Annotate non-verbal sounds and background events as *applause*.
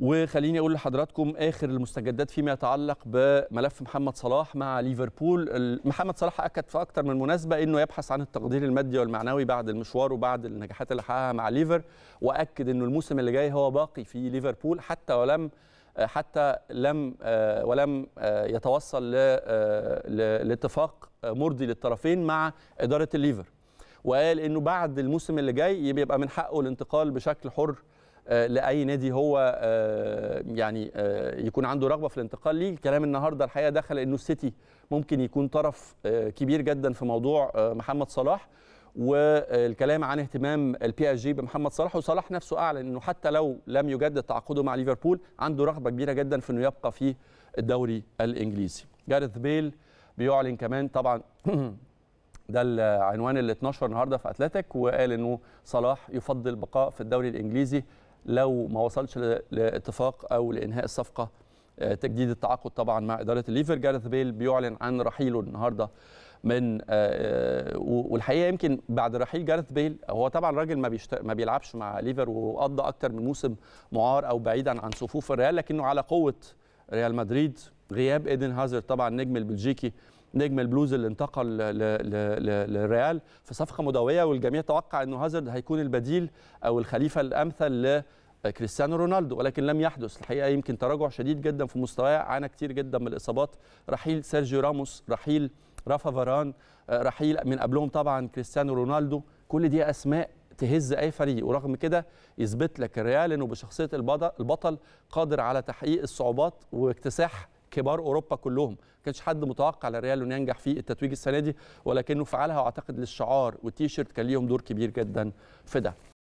وخليني اقول لحضراتكم اخر المستجدات فيما يتعلق بملف محمد صلاح مع ليفربول محمد صلاح اكد في اكثر من مناسبه انه يبحث عن التقدير المادي والمعنوي بعد المشوار وبعد النجاحات اللي حققها مع ليفر واكد انه الموسم اللي جاي هو باقي في ليفربول حتى ولم حتى لم ولم آه، يتوصل آه، لاتفاق مرضي للطرفين مع اداره الليفر وقال انه بعد الموسم اللي جاي يبقى من حقه الانتقال بشكل حر آه، لاي نادي هو آه، يعني آه، يكون عنده رغبه في الانتقال ليه الكلام النهارده الحقيقه دخل انه السيتي ممكن يكون طرف كبير جدا في موضوع محمد صلاح والكلام عن اهتمام البي اس جي بمحمد صلاح وصلاح نفسه اعلن انه حتى لو لم يجدد تعاقده مع ليفربول عنده رغبه كبيره جدا في انه يبقى في الدوري الانجليزي جارث بيل بيعلن كمان طبعا *clears throat* ده العنوان اللي اتنشر النهارده في اتلتيك وقال انه صلاح يفضل البقاء في الدوري الانجليزي لو ما وصلش لاتفاق او لانهاء الصفقه آه، تجديد التعاقد طبعا مع اداره الليفر جارث بيل بيعلن عن رحيله النهارده من آه، آه، والحقيقه يمكن بعد رحيل جارث بيل هو طبعا راجل ما بيشت... ما بيلعبش مع ليفر وقضى اكتر من موسم معار او بعيدا عن صفوف الريال لكنه على قوه ريال مدريد غياب ايدن هازارد طبعا النجم البلجيكي نجم البلوز اللي انتقل للريال في صفقه مدويه والجميع توقع انه هازارد هيكون البديل او الخليفه الامثل كريستيانو رونالدو ولكن لم يحدث الحقيقه يمكن تراجع شديد جدا في مستواه عانى كتير جدا من الاصابات رحيل سيرجيو راموس رحيل رافا فاران آه، رحيل من قبلهم طبعا كريستيانو رونالدو كل دي اسماء تهز اي فريق ورغم كده يثبت لك الريال انه بشخصيه البطل قادر على تحقيق الصعوبات واكتساح كبار اوروبا كلهم ما كانش حد متوقع للريال انه ينجح في التتويج السنه دي ولكنه فعلها واعتقد للشعار والتيشيرت كان ليهم دور كبير جدا في ده